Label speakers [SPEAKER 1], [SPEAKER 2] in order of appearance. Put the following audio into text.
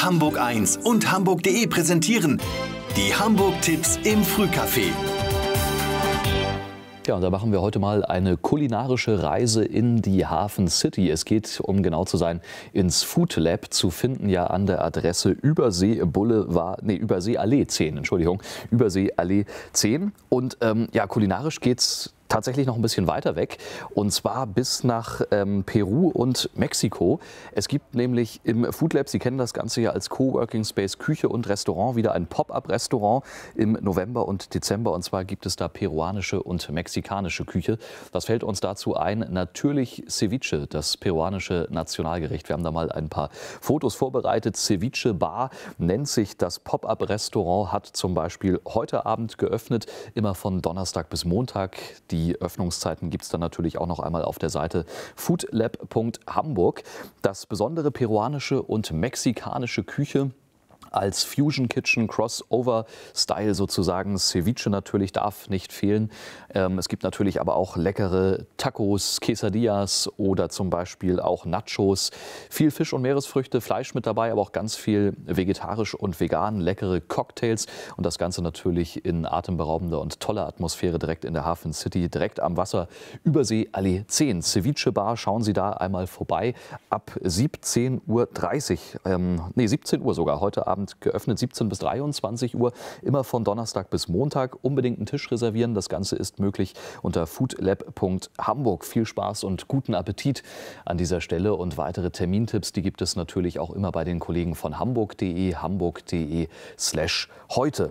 [SPEAKER 1] Hamburg 1 und Hamburg.de präsentieren die Hamburg-Tipps im Frühcafé. Ja, und da machen wir heute mal eine kulinarische Reise in die Hafen City. Es geht, um genau zu sein, ins Food Lab, zu finden ja an der Adresse Übersee Boulevard, nee, Übersee Allee 10, Entschuldigung, Übersee Allee 10. Und ähm, ja, kulinarisch geht es tatsächlich noch ein bisschen weiter weg und zwar bis nach ähm, Peru und Mexiko. Es gibt nämlich im Food Lab, Sie kennen das Ganze ja als Coworking Space Küche und Restaurant, wieder ein Pop-up-Restaurant im November und Dezember und zwar gibt es da peruanische und mexikanische Küche. Was fällt uns dazu ein? Natürlich Ceviche, das peruanische Nationalgericht. Wir haben da mal ein paar Fotos vorbereitet. Ceviche Bar nennt sich das Pop-up-Restaurant, hat zum Beispiel heute Abend geöffnet, immer von Donnerstag bis Montag. Die die Öffnungszeiten gibt es dann natürlich auch noch einmal auf der Seite foodlab.hamburg. Das besondere peruanische und mexikanische Küche als Fusion Kitchen Crossover Style sozusagen. Ceviche natürlich darf nicht fehlen. Ähm, es gibt natürlich aber auch leckere Tacos, Quesadillas oder zum Beispiel auch Nachos. Viel Fisch und Meeresfrüchte, Fleisch mit dabei, aber auch ganz viel vegetarisch und vegan, leckere Cocktails und das Ganze natürlich in atemberaubender und toller Atmosphäre direkt in der Hafen City, direkt am Wasser, Übersee Allee 10. Ceviche Bar, schauen Sie da einmal vorbei ab 17.30 Uhr. Ähm, nee, 17 Uhr sogar heute Abend Abend geöffnet, 17 bis 23 Uhr, immer von Donnerstag bis Montag. Unbedingt einen Tisch reservieren. Das Ganze ist möglich unter foodlab.hamburg. Viel Spaß und guten Appetit an dieser Stelle. Und weitere Termintipps, die gibt es natürlich auch immer bei den Kollegen von hamburg.de, hamburg.de slash heute.